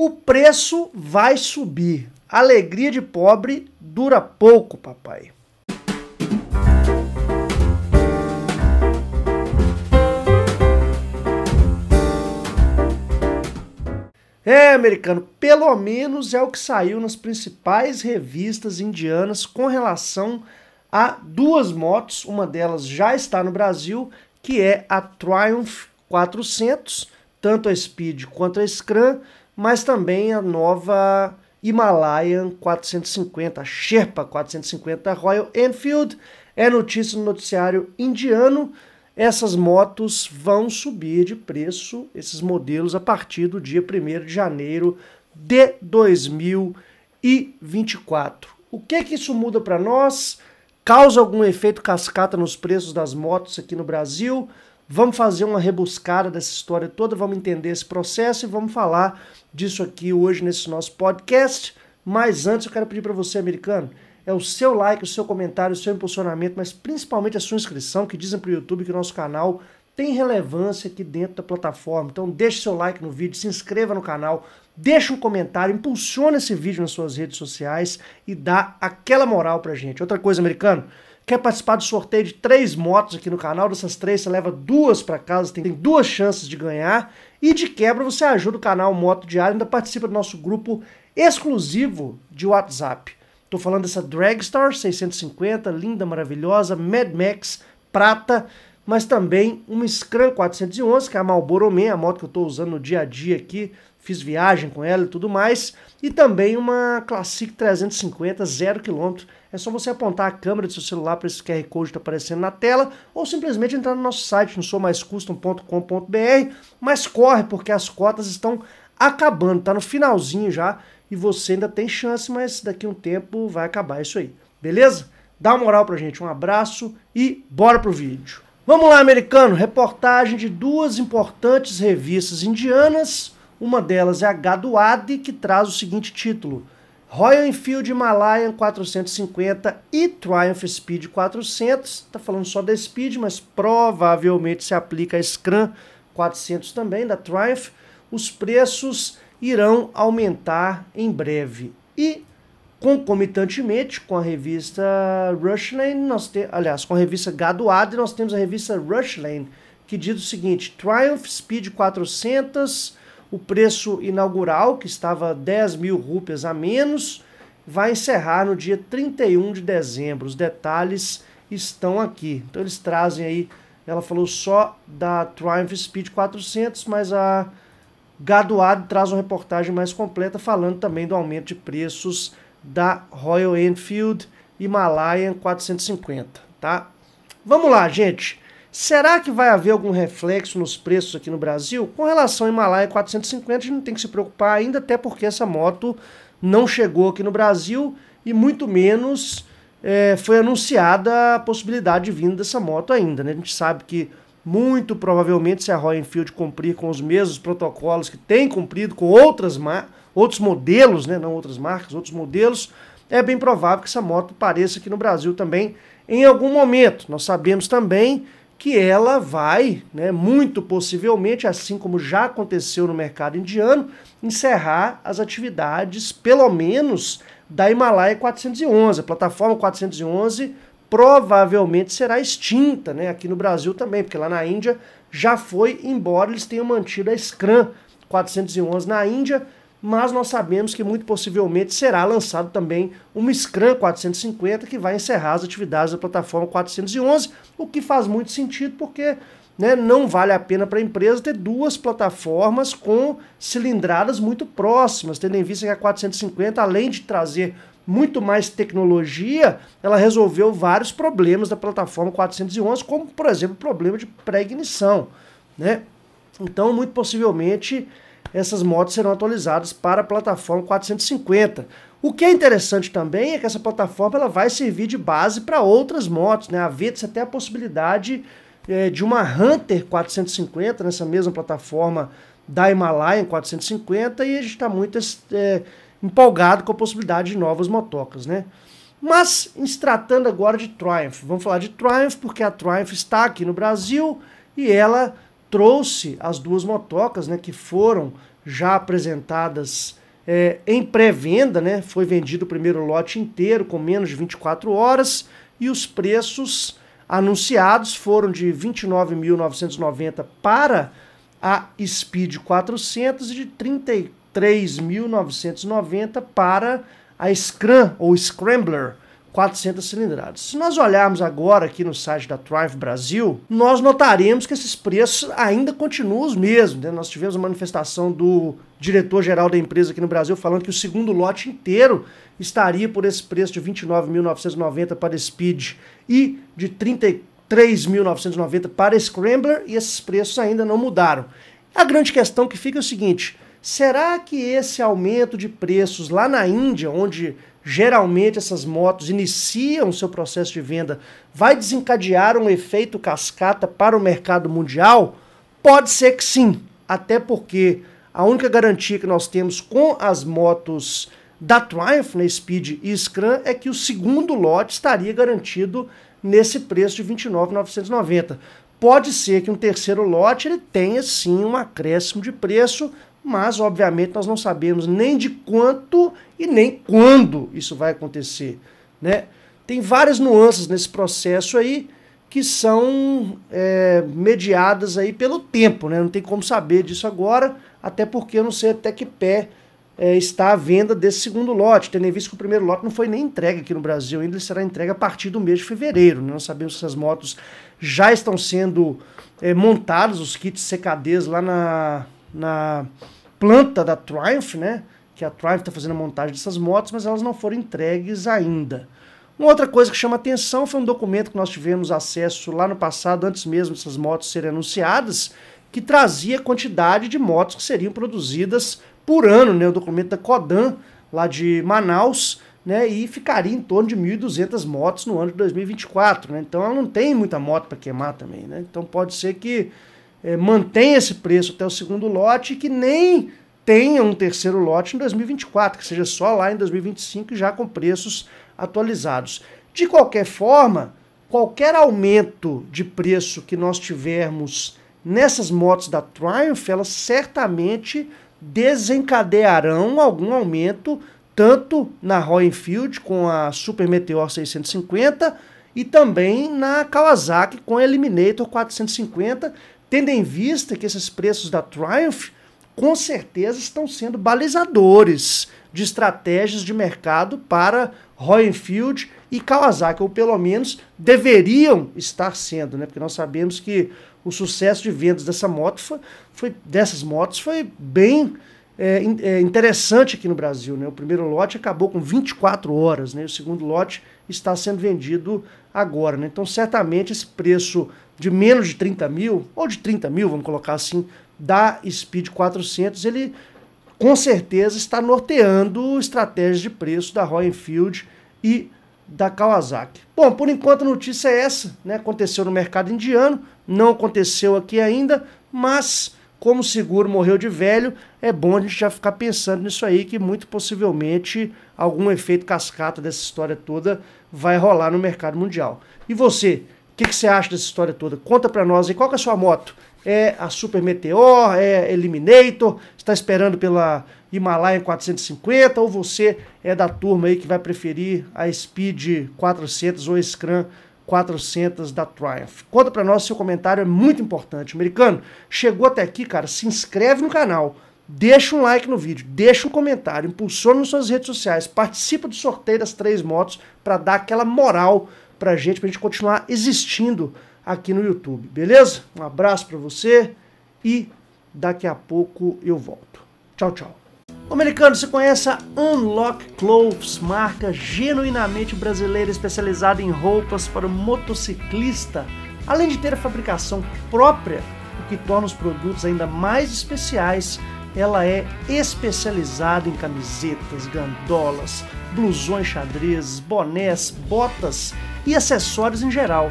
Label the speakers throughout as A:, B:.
A: O preço vai subir. Alegria de pobre dura pouco, papai. É, americano, pelo menos é o que saiu nas principais revistas indianas com relação a duas motos. Uma delas já está no Brasil, que é a Triumph 400, tanto a Speed quanto a Scram, mas também a nova Himalayan 450, a Sherpa 450 Royal Enfield. É notícia no noticiário indiano. Essas motos vão subir de preço, esses modelos, a partir do dia 1 de janeiro de 2024. O que que isso muda para nós? Causa algum efeito cascata nos preços das motos aqui no Brasil? Vamos fazer uma rebuscada dessa história toda, vamos entender esse processo e vamos falar disso aqui hoje nesse nosso podcast. Mas antes eu quero pedir para você, americano, é o seu like, o seu comentário, o seu impulsionamento, mas principalmente a sua inscrição, que dizem para o YouTube que o nosso canal tem relevância aqui dentro da plataforma. Então deixe seu like no vídeo, se inscreva no canal, deixe um comentário, impulsiona esse vídeo nas suas redes sociais e dá aquela moral a gente. Outra coisa, americano, Quer participar do sorteio de três motos aqui no canal? Dessas três você leva duas para casa, tem duas chances de ganhar. E de quebra você ajuda o canal Moto Diário, ainda participa do nosso grupo exclusivo de WhatsApp. Tô falando dessa Dragstar 650, linda, maravilhosa, Mad Max prata, mas também uma Scram 411, que é a Marlboro Man, a moto que eu tô usando no dia a dia aqui, fiz viagem com ela e tudo mais, e também uma Classic 350 zero quilômetro, é só você apontar a câmera do seu celular para esse QR Code que está aparecendo na tela ou simplesmente entrar no nosso site no soumaiscustom.com.br. Mas corre, porque as cotas estão acabando, tá no finalzinho já e você ainda tem chance, mas daqui a um tempo vai acabar isso aí. Beleza? Dá uma moral pra gente, um abraço e bora pro vídeo. Vamos lá, americano, reportagem de duas importantes revistas indianas. Uma delas é a Gaduade, que traz o seguinte título: Royal Enfield Himalayan 450 e Triumph Speed 400. Está falando só da Speed, mas provavelmente se aplica a Scram 400 também, da Triumph. Os preços irão aumentar em breve. E concomitantemente com a revista Rushlane, nós te, aliás, com a revista Gadoade nós temos a revista Rushlane, que diz o seguinte: Triumph Speed 400 o preço inaugural, que estava 10 mil rupias a menos, vai encerrar no dia 31 de dezembro. Os detalhes estão aqui. Então eles trazem aí, ela falou só da Triumph Speed 400, mas a Gadoado traz uma reportagem mais completa falando também do aumento de preços da Royal Enfield Himalayan 450, tá? Vamos lá, gente. Será que vai haver algum reflexo nos preços aqui no Brasil? Com relação ao Himalaia 450, a gente não tem que se preocupar ainda, até porque essa moto não chegou aqui no Brasil e muito menos é, foi anunciada a possibilidade de vinda dessa moto ainda. Né? A gente sabe que muito provavelmente se a Royal Enfield cumprir com os mesmos protocolos que tem cumprido com outras outros modelos, né? não outras marcas, outros modelos, é bem provável que essa moto apareça aqui no Brasil também em algum momento. Nós sabemos também que ela vai, né, muito possivelmente, assim como já aconteceu no mercado indiano, encerrar as atividades, pelo menos, da Himalaia 411. A plataforma 411 provavelmente será extinta, né, aqui no Brasil também, porque lá na Índia já foi, embora eles tenham mantido a Scrum 411 na Índia, mas nós sabemos que muito possivelmente será lançado também uma Scrum 450 que vai encerrar as atividades da plataforma 411, o que faz muito sentido porque né, não vale a pena para a empresa ter duas plataformas com cilindradas muito próximas, tendo em vista que a 450, além de trazer muito mais tecnologia, ela resolveu vários problemas da plataforma 411, como por exemplo o problema de pré-ignição. Né? Então, muito possivelmente essas motos serão atualizadas para a plataforma 450. O que é interessante também é que essa plataforma ela vai servir de base para outras motos, né? A Vetus até a possibilidade é, de uma Hunter 450 nessa mesma plataforma da Himalayan em 450 e a gente está muito é, empolgado com a possibilidade de novas motocas, né? Mas, se tratando agora de Triumph, vamos falar de Triumph porque a Triumph está aqui no Brasil e ela trouxe as duas motocas, né, que foram já apresentadas é, em pré-venda, né? Foi vendido o primeiro lote inteiro com menos de 24 horas e os preços anunciados foram de 29.990 para a Speed 400 e de 33.990 para a Scram ou Scrambler 400 cilindradas. Se nós olharmos agora aqui no site da Triumph Brasil, nós notaremos que esses preços ainda continuam os mesmos. Né? Nós tivemos uma manifestação do diretor-geral da empresa aqui no Brasil falando que o segundo lote inteiro estaria por esse preço de 29.990 para Speed e de 33.990 para Scrambler e esses preços ainda não mudaram. A grande questão que fica é o seguinte: será que esse aumento de preços lá na Índia, onde Geralmente essas motos iniciam seu processo de venda, vai desencadear um efeito cascata para o mercado mundial? Pode ser que sim, até porque a única garantia que nós temos com as motos da Triumph, na né, Speed e Scrum, é que o segundo lote estaria garantido nesse preço de 29,990. Pode ser que um terceiro lote ele tenha sim um acréscimo de preço, mas obviamente nós não sabemos nem de quanto e nem quando isso vai acontecer, né? Tem várias nuances nesse processo aí que são é, mediadas aí pelo tempo, né? Não tem como saber disso agora, até porque eu não sei até que pé é, está a venda desse segundo lote, tendo em vista que o primeiro lote não foi nem entregue aqui no Brasil, ainda será entregue a partir do mês de fevereiro. Né? sabemos se essas motos já estão sendo é, montadas, os kits CKDs lá na na planta da Triumph, né? Que a Triumph está fazendo a montagem dessas motos, mas elas não foram entregues ainda. Uma outra coisa que chama atenção foi um documento que nós tivemos acesso lá no passado, antes mesmo dessas motos serem anunciadas, que trazia a quantidade de motos que seriam produzidas por ano, né? O documento da Codan, lá de Manaus, né, e ficaria em torno de 1.200 motos no ano de 2024. Né? Então ela não tem muita moto para queimar também. Né? Então pode ser que é, mantém esse preço até o segundo lote e que nem tenha um terceiro lote em 2024, que seja só lá em 2025 já com preços atualizados. De qualquer forma, qualquer aumento de preço que nós tivermos nessas motos da Triumph, elas certamente desencadearão algum aumento tanto na Royal Enfield com a Super Meteor 650 e também na Kawasaki com a Eliminator 450, tendo em vista que esses preços da Triumph com certeza estão sendo balizadores de estratégias de mercado para Royal Enfield e Kawasaki, ou pelo menos deveriam estar sendo, né? Porque nós sabemos que o sucesso de vendas dessa moto foi, foi dessas motos foi bem é, é, interessante aqui no Brasil, né? O primeiro lote acabou com 24 horas, né? O segundo lote está sendo vendido agora, né? Então certamente esse preço de menos de 30 mil, ou de 30 mil, vamos colocar assim, da Speed 400, ele com certeza está norteando estratégias de preço da Royal Enfield e da Kawasaki. Bom, por enquanto a notícia é essa, né? Aconteceu no mercado indiano, não aconteceu aqui ainda, mas como o seguro morreu de velho, é bom a gente já ficar pensando nisso aí, que muito possivelmente algum efeito cascata dessa história toda vai rolar no mercado mundial. E você, que, que você acha dessa história toda? Conta para nós aí, qual que é a sua moto? É a Super Meteor? É Eliminator? Está esperando pela Himalaia 450? Ou você é da turma aí que vai preferir a Speed 400 ou a Scram 400 da Triumph. Conta para nós, seu comentário é muito importante. Americano, chegou até aqui, cara, se inscreve no canal, deixa um like no vídeo, deixa um comentário, impulsiona nas suas redes sociais, participa do sorteio das três motos para dar aquela moral pra gente, pra gente continuar existindo aqui no YouTube, beleza? Um abraço para você e daqui a pouco eu volto. Tchau, tchau. O americano, você conhece a Unlock Clothes, marca genuinamente brasileira especializada em roupas para o motociclista, além de ter a fabricação própria, o que torna os produtos ainda mais especiais. Ela é especializada em camisetas, gandolas, blusões xadrez, bonés, botas e acessórios em geral.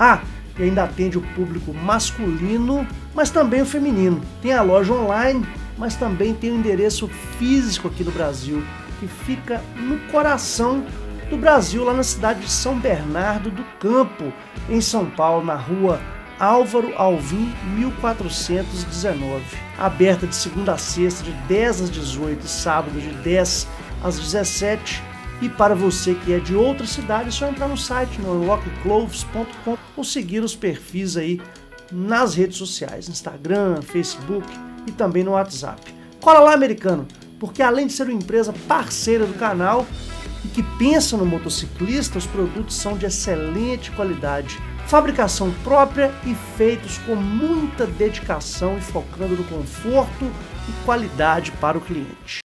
A: Ah, e ainda atende o público masculino, mas também o feminino. Tem a loja online, mas também tem o endereço físico aqui no Brasil, que fica no coração do Brasil, lá na cidade de São Bernardo do Campo, em São Paulo, na rua Álvaro Alvim 1419. Aberta de segunda a sexta, de 10 às 18, sábado de 10 às 17 e para você que é de outra cidade, é só entrar no site no unlockcloves.com ou seguir os perfis aí nas redes sociais, Instagram, Facebook e também no WhatsApp. Cola lá, americano, porque além de ser uma empresa parceira do canal e que pensa no motociclista, os produtos são de excelente qualidade, fabricação própria e feitos com muita dedicação e focando no conforto e qualidade para o cliente.